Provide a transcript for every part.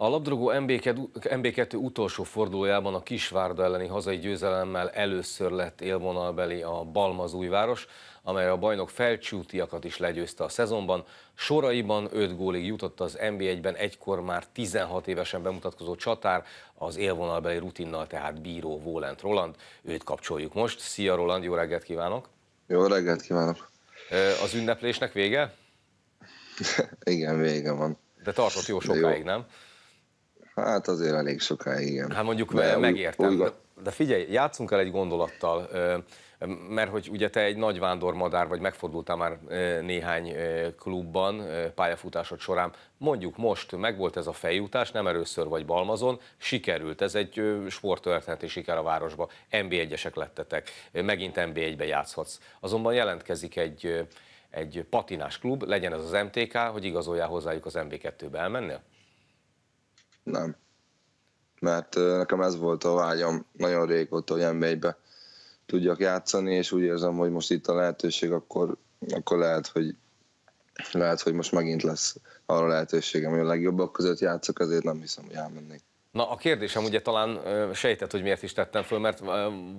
A labdarúgó MB2 utolsó fordulójában a Kisvárda elleni hazai győzelemmel először lett élvonalbeli a Balmazújváros, amely a bajnok felcsútiakat is legyőzte a szezonban. Soraiban 5 gólig jutott az mb 1 ben egykor már 16 évesen bemutatkozó csatár, az élvonalbeli rutinnal tehát bíró Volent Roland. Őt kapcsoljuk most. Szia Roland, jó reggelt kívánok! Jó reggelt kívánok! Az ünneplésnek vége? Igen, vége van. De tartott jó sokáig, jó. nem? Hát azért elég sokáig, igen. Hát mondjuk de megértem. Úgy, de, de figyelj, játszunk el egy gondolattal, mert hogy ugye te egy nagy vándormadár vagy, megfordultál már néhány klubban pályafutásod során. Mondjuk most megvolt ez a feljutás, nem először vagy Balmazon, sikerült, ez egy sporttörténeti siker a városba, NB1-esek lettetek, megint NB1-be játszhatsz. Azonban jelentkezik egy, egy patinás klub, legyen ez az MTK, hogy igazoljál hozzájuk az MB2-be, elmennél? nem. Mert nekem ez volt a vágyam nagyon régóta, hogy nba tudjak játszani, és úgy érzem, hogy most itt a lehetőség, akkor, akkor lehet, hogy lehet, hogy most megint lesz arra lehetőségem, hogy a legjobbak között játszok, ezért nem hiszem, hogy elmennék. Na a kérdésem ugye talán sejtett, hogy miért is tettem föl, mert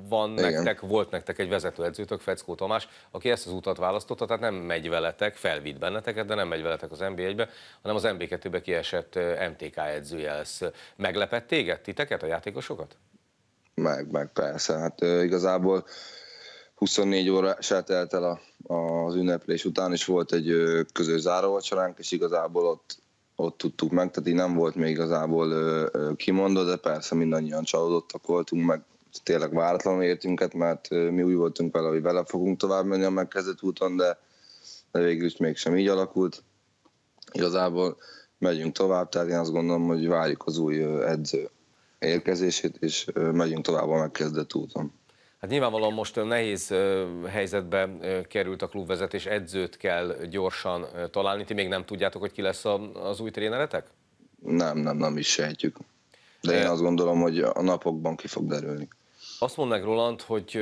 van Igen. nektek, volt nektek egy vezetőedzőtök, Feckó Tamás, aki ezt az utat választotta, tehát nem megy veletek, felvitt benneteket, de nem megy veletek az NB1-be, hanem az NB2-be kiesett MTK edzője lesz. Meglepett téged, titeket, a játékosokat? Meg, meg persze, hát igazából 24 se telt el a, az ünneplés után, és volt egy közös záróvacsoránk, és igazából ott ott tudtuk meg, tehát így nem volt még igazából ö, kimondó, de persze mindannyian csalódottak voltunk, meg tényleg váratlanul értünket, mert mi úgy voltunk vele, hogy vele fogunk tovább menni a megkezdett úton, de, de végül is mégsem így alakult. Igazából megyünk tovább, tehát én azt gondolom, hogy várjuk az új edző érkezését, és megyünk tovább a megkezdett úton. Hát nyilvánvalóan most nehéz helyzetbe került a klubvezetés, edzőt kell gyorsan találni. Ti még nem tudjátok, hogy ki lesz az új tréneretek? Nem, nem, nem is sejtjük. De én azt gondolom, hogy a napokban ki fog derülni. Azt mondd meg, Roland, hogy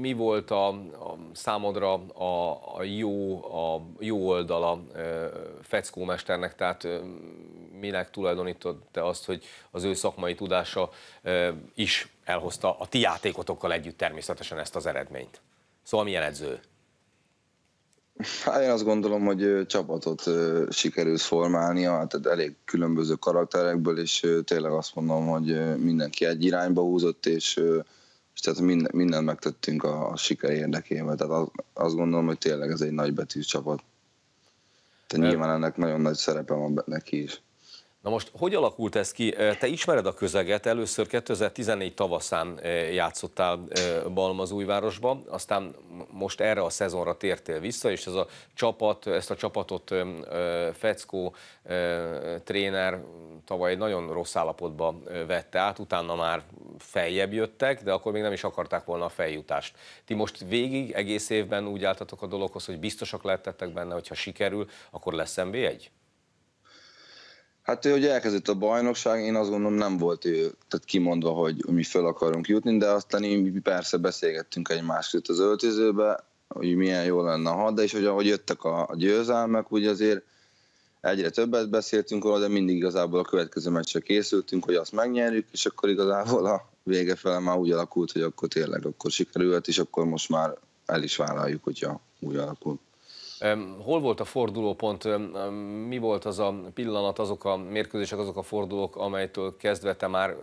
mi volt a, a számodra a, a, jó, a jó oldala Feckó mesternek, tehát minek tulajdonított te azt, hogy az ő szakmai tudása is elhozta a ti játékotokkal együtt természetesen ezt az eredményt. Szóval milyen edző? Hát én azt gondolom, hogy csapatot sikerült formálnia, tehát elég különböző karakterekből, és tényleg azt mondom, hogy mindenki egy irányba húzott, és, és tehát minden, mindent megtettünk a, a siker érdekében. Tehát az, azt gondolom, hogy tényleg ez egy nagybetű csapat. Tehát nyilván ennek nagyon nagy szerepe van neki is. Na most, hogy alakult ez ki? Te ismered a közeget, először 2014 tavaszán játszottál Balmazújvárosba, aztán most erre a szezonra tértél vissza, és ez a csapat, ezt a csapatot Feckó tréner tavaly egy nagyon rossz állapotba vette át, utána már feljebb jöttek, de akkor még nem is akarták volna a feljutást. Ti most végig egész évben úgy álltatok a dologhoz, hogy biztosak lettetek benne, hogyha sikerül, akkor lesz MB1? Hát ő hogy elkezdett a bajnokság, én azt gondolom nem volt ő, tehát kimondva, hogy mi föl akarunk jutni, de aztán így persze beszélgettünk egymás között az öltözőbe, hogy milyen jó lenne a de és hogy ahogy jöttek a győzelmek, úgy azért egyre többet beszéltünk róla, de mindig igazából a következő meccsre készültünk, hogy azt megnyerjük, és akkor igazából a vége fele már úgy alakult, hogy akkor tényleg akkor sikerült, és akkor most már el is vállaljuk, hogyha úgy alakult. Hol volt a fordulópont, mi volt az a pillanat, azok a mérkőzések, azok a fordulók, amelytől kezdve te már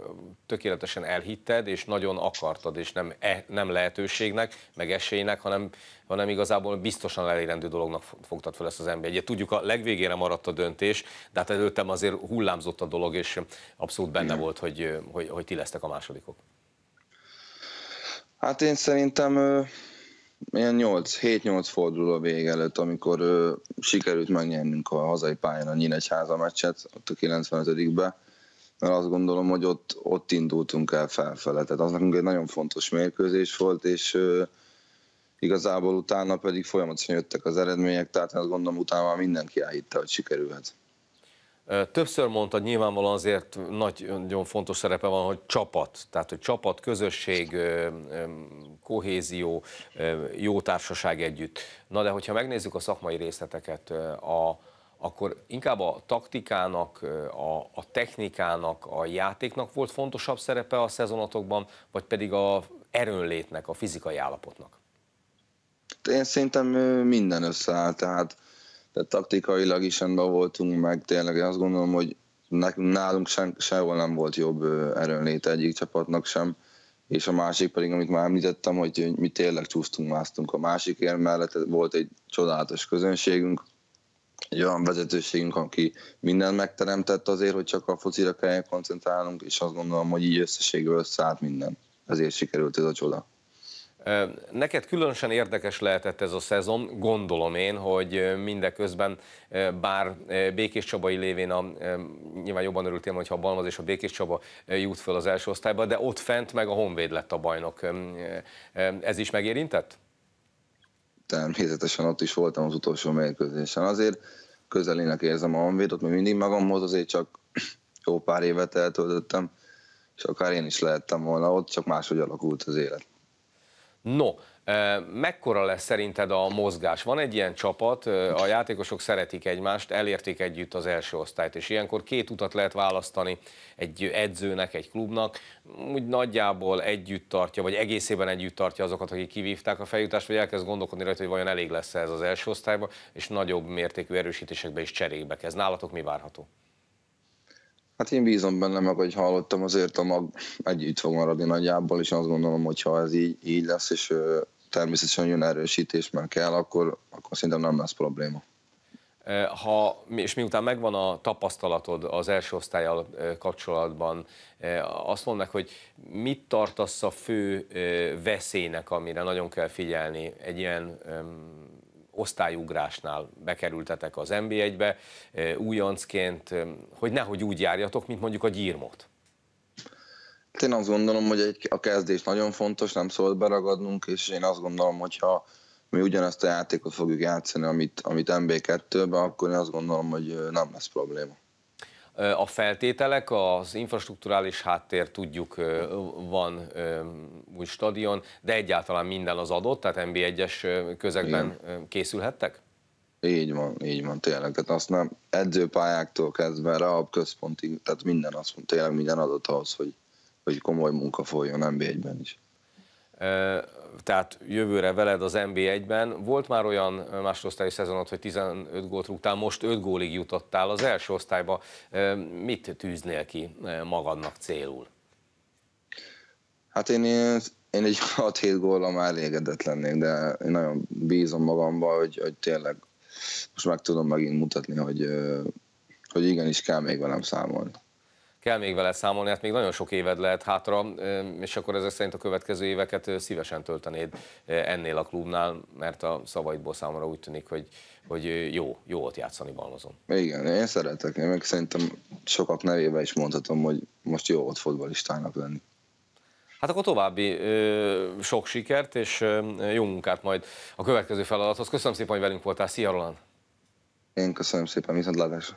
tökéletesen elhitted, és nagyon akartad, és nem, e, nem lehetőségnek, meg esélynek, hanem, hanem igazából biztosan elérendő dolognak fogtad fel ezt az ember. Ugye tudjuk, a legvégére maradt a döntés, de hát előttem azért hullámzott a dolog, és abszolút benne volt, hogy, hogy, hogy ti lesztek a másodikok. Hát én szerintem ilyen 8-7-8 forduló vége előtt, amikor ő, sikerült megnyernünk a hazai pályán a Nyíregyháza meccset, ott a 95 ben mert azt gondolom, hogy ott, ott indultunk el felfele. Tehát az nekünk egy nagyon fontos mérkőzés volt, és ő, igazából utána pedig folyamatosan jöttek az eredmények, tehát azt gondolom, utána már mindenki elhitte, hogy sikerülhet. Többször mondta, nyilvánvalóan azért nagy, nagyon fontos szerepe van, hogy csapat, tehát hogy csapat, közösség, kohézió, jó társaság együtt. Na de hogyha megnézzük a szakmai részleteket, a, akkor inkább a taktikának, a, a technikának, a játéknak volt fontosabb szerepe a szezonatokban, vagy pedig a erőnlétnek, a fizikai állapotnak? Én szerintem minden összeáll, tehát de taktikailag is rendben voltunk, meg tényleg azt gondolom, hogy nekünk, nálunk sem, sehol nem volt jobb erőnlét egyik csapatnak sem, és a másik pedig, amit már említettem, hogy mi tényleg csúsztunk, másztunk a másik ér mellett, volt egy csodálatos közönségünk, egy olyan vezetőségünk, aki mindent megteremtett azért, hogy csak a focira kelljen koncentrálnunk, és azt gondolom, hogy így összességből összeállt minden. Ezért sikerült ez a csoda. Neked különösen érdekes lehetett ez a szezon, gondolom én, hogy mindeközben bár Békés Csabai lévén a, nyilván jobban örültél, hogyha a Balmaz és a Békés Csaba jut föl az első osztályba, de ott fent meg a Honvéd lett a bajnok. Ez is megérintett? Természetesen ott is voltam az utolsó mérkőzésen. Azért közelének érzem a Honvédot, mert mindig magamhoz, azért csak jó pár évet eltöltöttem, és akár én is lehettem volna ott, csak máshogy alakult az élet. No, eh, mekkora lesz szerinted a mozgás? Van egy ilyen csapat, eh, a játékosok szeretik egymást, elérték együtt az első osztályt, és ilyenkor két utat lehet választani egy edzőnek, egy klubnak, úgy nagyjából együtt tartja, vagy egészében együtt tartja azokat, akik kivívták a feljutást, vagy elkezd gondolkodni rajta, hogy vajon elég lesz -e ez az első osztályba, és nagyobb mértékű erősítésekbe is cserébe kezd. Nálatok mi várható? Hát én bízom benne, meg hogy hallottam, azért a mag együtt fog maradni nagyjából, és azt gondolom, hogy ha ez így, így lesz, és természetesen jön erősítés, mert kell, akkor, akkor szerintem nem lesz probléma. Ha, és miután megvan a tapasztalatod az első osztályal kapcsolatban, azt mondnak, hogy mit tartasz a fő veszélynek, amire nagyon kell figyelni egy ilyen osztályugrásnál bekerültetek az NB1-be eh, újoncként, eh, hogy nehogy úgy járjatok, mint mondjuk a gyírmot? Hát én azt gondolom, hogy egy, a kezdés nagyon fontos, nem szabad beragadnunk, és én azt gondolom, hogyha mi ugyanezt a játékot fogjuk játszani, amit, amit MB2-ben, akkor én azt gondolom, hogy eh, nem lesz probléma. A feltételek, az infrastruktúrális háttér, tudjuk, van új stadion, de egyáltalán minden az adott, tehát NB1-es közegben Igen. készülhettek? Így van, így van tényleg. Tehát azt nem edzőpályáktól kezdve, rehab központig, tehát minden az, tényleg minden adott ahhoz, hogy, hogy komoly munka folyjon NB1-ben is tehát jövőre veled az NB1-ben. Volt már olyan másodosztályi szezonod, hogy 15 gólt rúgtál, most 5 gólig jutottál az első osztályba. Mit tűznél ki magadnak célul? Hát én, én egy 6-7 góla már elégedett lennék, de én nagyon bízom magamban, hogy, hogy tényleg most meg tudom megint mutatni, hogy, hogy igenis kell még velem számolni kell még vele számolni, hát még nagyon sok éved lehet hátra, és akkor ezek szerint a következő éveket szívesen töltenéd ennél a klubnál, mert a szavaidból számomra úgy tűnik, hogy, hogy jó, jó ott játszani Balmazon. Igen, én szeretek, én meg szerintem sokak nevében is mondhatom, hogy most jó ott fotbalistának lenni. Hát akkor további ö, sok sikert, és ö, jó munkát majd a következő feladathoz. Köszönöm szépen, hogy velünk voltál. Szia, Roland! Én köszönöm szépen, viszontlátásra!